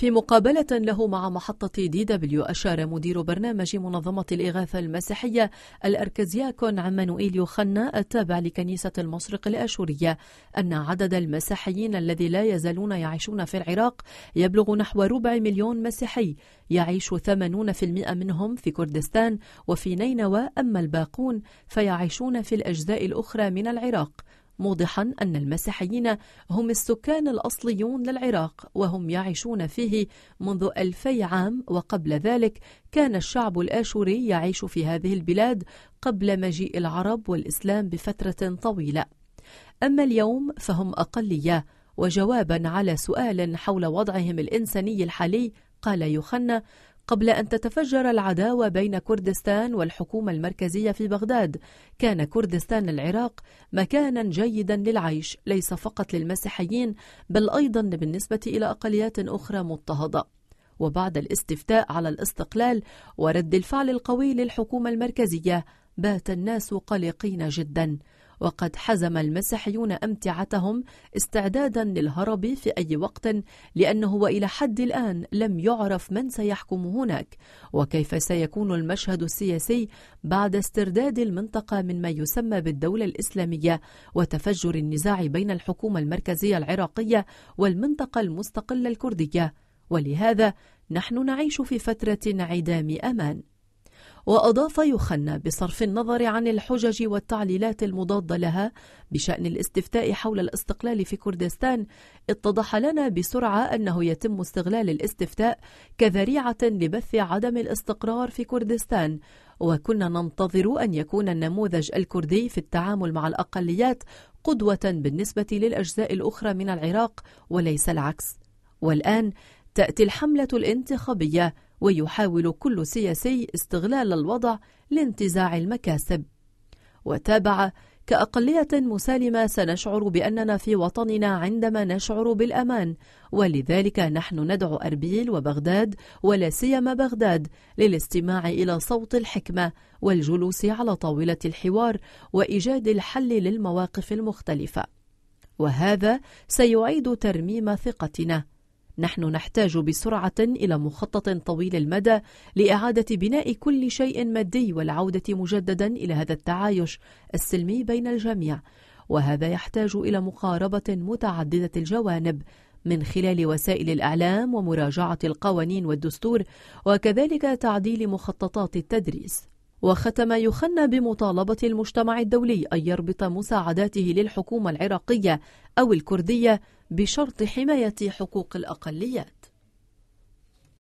في مقابلة له مع محطة دي دبليو أشار مدير برنامج منظمة الإغاثة المسيحية الأركزياكون عمانوئيل يوخنا التابع لكنيسة المشرق الآشورية أن عدد المسيحيين الذي لا يزالون يعيشون في العراق يبلغ نحو ربع مليون مسيحي يعيش 80% منهم في كردستان وفي نينوى أما الباقون فيعيشون في الأجزاء الأخرى من العراق موضحا أن المسيحيين هم السكان الأصليون للعراق وهم يعيشون فيه منذ ألفي عام وقبل ذلك كان الشعب الآشوري يعيش في هذه البلاد قبل مجيء العرب والإسلام بفترة طويلة أما اليوم فهم أقلية وجوابا على سؤال حول وضعهم الإنساني الحالي قال يوحنا قبل أن تتفجر العداوة بين كردستان والحكومة المركزية في بغداد كان كردستان العراق مكانا جيدا للعيش ليس فقط للمسيحيين بل أيضا بالنسبة إلى أقليات أخرى مضطهدة وبعد الاستفتاء على الاستقلال ورد الفعل القوي للحكومة المركزية بات الناس قلقين جدا وقد حزم المسيحيون أمتعتهم استعدادا للهرب في أي وقت لأنه وإلى حد الآن لم يعرف من سيحكم هناك وكيف سيكون المشهد السياسي بعد استرداد المنطقة من ما يسمى بالدولة الإسلامية وتفجر النزاع بين الحكومة المركزية العراقية والمنطقة المستقلة الكردية ولهذا نحن نعيش في فترة انعدام أمان وأضاف يخنى بصرف النظر عن الحجج والتعليلات المضادة لها بشأن الاستفتاء حول الاستقلال في كردستان اتضح لنا بسرعة أنه يتم استغلال الاستفتاء كذريعة لبث عدم الاستقرار في كردستان وكنا ننتظر أن يكون النموذج الكردي في التعامل مع الأقليات قدوة بالنسبة للأجزاء الأخرى من العراق وليس العكس والآن تأتي الحملة الانتخابية ويحاول كل سياسي استغلال الوضع لانتزاع المكاسب وتابع كأقلية مسالمة سنشعر بأننا في وطننا عندما نشعر بالأمان ولذلك نحن ندعو أربيل وبغداد ولا سيما بغداد للاستماع إلى صوت الحكمة والجلوس على طاولة الحوار وإيجاد الحل للمواقف المختلفة وهذا سيعيد ترميم ثقتنا نحن نحتاج بسرعة إلى مخطط طويل المدى لإعادة بناء كل شيء مادي والعودة مجددا إلى هذا التعايش السلمي بين الجميع وهذا يحتاج إلى مقاربة متعددة الجوانب من خلال وسائل الإعلام ومراجعة القوانين والدستور وكذلك تعديل مخططات التدريس وختم يخنى بمطالبة المجتمع الدولي أن يربط مساعداته للحكومة العراقية أو الكردية بشرط حماية حقوق الأقليات